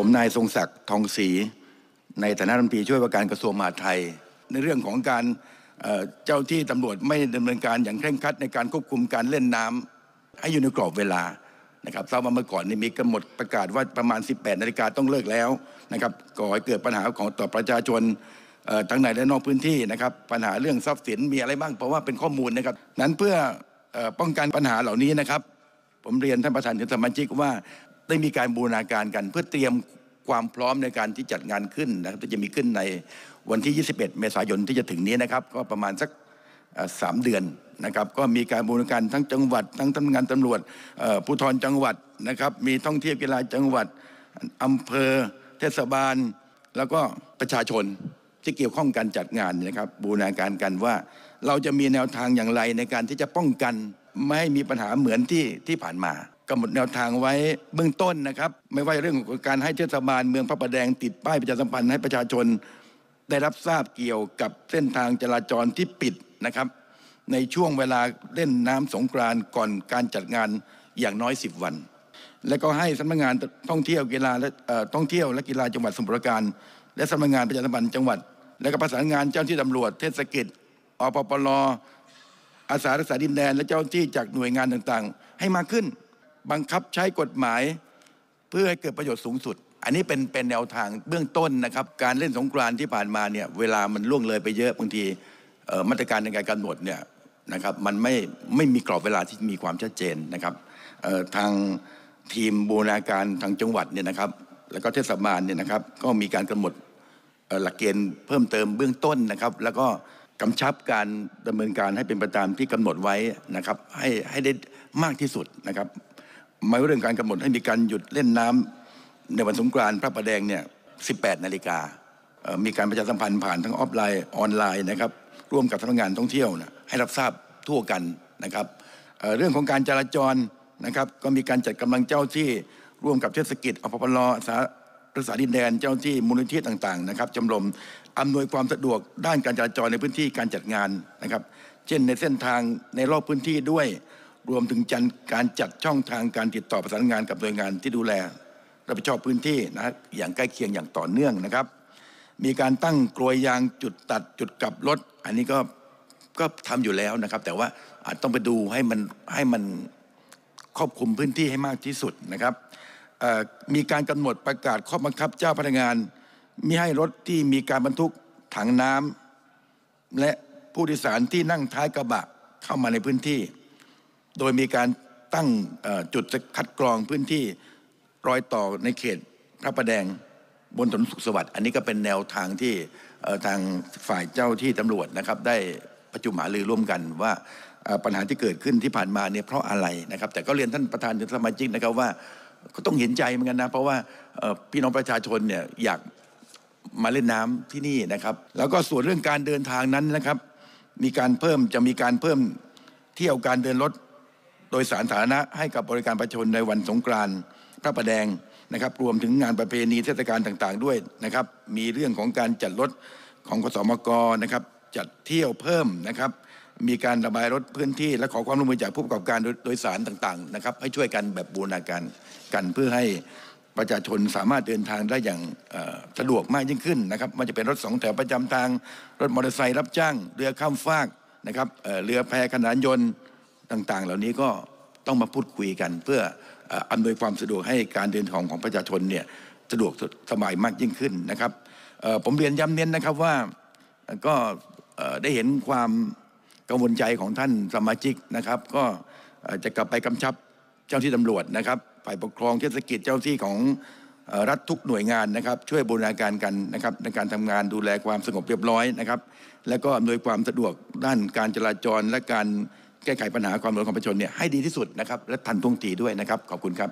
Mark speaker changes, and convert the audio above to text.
Speaker 1: ผมนายทรงศักดิ์ทองศรีในฐานะรัฐมนตรีช่วยว่าการกระทรวงมหาดไทย ในเรื่องของการเจ้าที่ตำรวจไม่ดำเนินการอย่างเคร่งครัด ในการควบคุมการเล่นน้ำให้อยู่ในกรอบเวลานะครับทราบว่าเมื่อก่อนนี่มีกาหนดประกาศว่าประมาณ 18นาฬิกาต้องเลิกแล้วนะครับก่อให้เกิดปัญหาของต่อประชาชนทั้งในและนอกพื้นที่นะครับปัญหาเรื่องทรัพย์สินมีอะไรบ้างเพราะว่าเป็นข้อมูลนะครับนั้นเพื่อป้องกันปัญหาเหล่านี้นะครับผมเรียนท่านประธานท่านสมาชิกว่าได้มีการบูรณาการกันเพื่อเตรียมความพร้อมในการที่จัดงานขึ้นนะครับจะมีขึ้นในวันที่ 21 เมษายนที่จะถึงนี้นะครับก็ประมาณสักสามเดือนนะครับก็มีการบูรณาการทั้งจังหวัด ทั้งทำงานตำรวจผู้ทอนจังหวัดนะครับมีท่องเที่ยวกีฬาจังหวัดอำเภอเทศบาลแล้วก็ประชาชนที่เกี่ยวข้องการจัดงานนะครับบูรณาการกันว่าเราจะมีแนวทางอย่างไรในการที่จะป้องกันไม่ให้มีปัญหาเหมือนที่ที่ผ่านมากำหนดแนวทางไว้เบื้องต้นนะครับ ไม่ว่าเรื่องของการให้เทศบาลเมืองพระประแดงติดป้ายประชาสัมพันธ์ให้ประชาชนได้รับทราบเกี่ยวกับเส้นทางจราจรที่ปิดนะครับในช่วงเวลาเล่นน้ำสงกรานก่อนการจัดงานอย่างน้อย10วัน และก็ให้สำนักงานท่องเที่ยวกีฬาและท่องเที่ยว และกีฬาจังหวัดสมุทรปราการ และสำนักงานประชาสัมพันธ์จังหวัด และก็ประสานงานเจ้าที่ตำรวจเทศกิจอปปลอาสารักษาดินแดนและเจ้าที่จากหน่วยงานต่างๆ ให้มากขึ้นบังคับใช้กฎหมายเพื่อให้เกิดประโยชน์สูงสุด อันนี้เป็นเป็นแนวทางเบื้องต้นนะครับการเล่นสงกรานที่ผ่านมาเนี่ยเวลามันล่วงเลยไปเยอะบางทีมาตรการในการกำหนดเนี่ยนะครับมันไม่ไม่มีกรอบเวลาที่มีความชัดเจนนะครับทางทีมบูรณาการทางจังหวัดเนี่ยนะครับ แล้วก็เทศบาลเนี่ยนะครับก็มีการกำหนดหลักเกณฑ์เพิ่มเติมเบื้องต้นนะครับ แล้วก็กำชับการดำเนินการให้เป็นไปตามที่กำหนดไว้นะครับให้ให้ได้มากที่สุดนะครับหมายเรื่องการกำหนดให้มีการหยุดเล่นน้ำ ในวันสงกรานต์พระประแดงเนี่ย18นาฬิกามีการประชาสัมพันธ์ผ่านทั้งออฟไลน์ออนไลน์นะครับ ร่วมกับทนักงานท่องเที่ยวนะให้รับทราบทั่วกันนะครับเเรื่องของการจราจรนะครับ ก็มีการจัดกำลังเจ้าที่ร่วมกับเทศกิจอพปลสารัษาดินแดน เจ้าที่มูลนิธิต่างๆนะครับจำลมอำนวยความสะดวกด้านการจราจรในพื้นที่การจัดงานนะครับ เช่นในเส้นทางในรอบพื้นที่ด้วยรวมถึงการจัดช่องทางการติดต่อประสานงานกับหน่วยงานที่ดูแล รับผิดชอบพื้นที่นะอย่างใกล้เคียงอย่างต่อเนื่องนะครับ มีการตั้งกลวยยางจุดตัดจุดกลับรถอันนี้ก็ก็ทำอยู่แล้วนะครับ แต่ว่าอาจต้องไปดูให้มันให้มันครอบคลุมพื้นที่ให้มากที่สุดนะครับมีการกำหนดประกาศข้อบังคับเจ้าพนักงานมิให้รถที่มีการบรรทุกถังน้ำและผู้โดยสารที่นั่งท้ายกระบะเข้ามาในพื้นที่โดยมีการตั้งจุดคัดกรองพื้นที่รอยต่อในเขตพระประแดงบนถนนสุขสวัสดิ์อันนี้ก็เป็นแนวทางที่ทางฝ่ายเจ้าที่ตำรวจนะครับได้ประชุมหารือร่วมกันว่าปัญหาที่เกิดขึ้นที่ผ่านมาเนี่ยเพราะอะไรนะครับ แต่ก็เรียนท่านประธานสมาชิกนะครับว่าก็ต้องเห็นใจเหมือนกันนะเพราะว่าพี่น้องประชาชนเนี่ยอยากมาเล่นน้ำที่นี่นะครับ แล้วก็ส่วนเรื่องการเดินทางนั้นนะครับมีการเพิ่มจะมีการเพิ่มเที่ยวการเดินรถโดยสารสาธารณะให้กับบริการประชาชนในวันสงกรานต์พระประแดงนะครับรวมถึงงานประเพณีเทศกาลต่าง ๆ ด้วยนะครับมีเรื่องของการจัดรถของกสมกนะครับจัดเที่ยวเพิ่มนะครับมีการระบายรถพื้นที่ และขอความร่วมมือจากผู้ประกอบการโดยสารต่างๆนะครับให้ช่วยกันแบบบูรณาการกันเพื่อให้ประชาชนสามารถเดินทางได้อย่างสะดวกมากยิ่งขึ้นนะครับมันจะเป็นรถสองแถวประจำทางรถมอเตอร์ไซค์รับจ้าง เรือข้ามฟากนะครับเรือแพขนานยนต์ต่างๆเหล่านี้ก็ต้องมาพูดคุยกัน เพื่ออำนวยความสะดวกให้การเดินทางของประชาชนเนี่ยสะดวกสบายมากยิ่งขึ้นนะครับผมเรียนย้ำเน้นนะครับว่าก็ได้เห็นความกังวลใจของท่านสมาชิกนะครับ ก็จะกลับไปกำชับเจ้าที่ตำรวจนะครับ ฝ่ายปกครองเทศกิจเจ้าที่ของรัฐทุกหน่วยงานนะครับ ช่วยบูรณาการกันนะครับ ในการทำงานดูแลความสงบเรียบร้อยนะครับ และก็อำนวยความสะดวกด้านการจราจรและการแก้ไขปัญหาความเหลื่อมของประชาชนเนี่ยให้ดีที่สุดนะครับ และทันท่วงทีด้วยนะครับ ขอบคุณครับ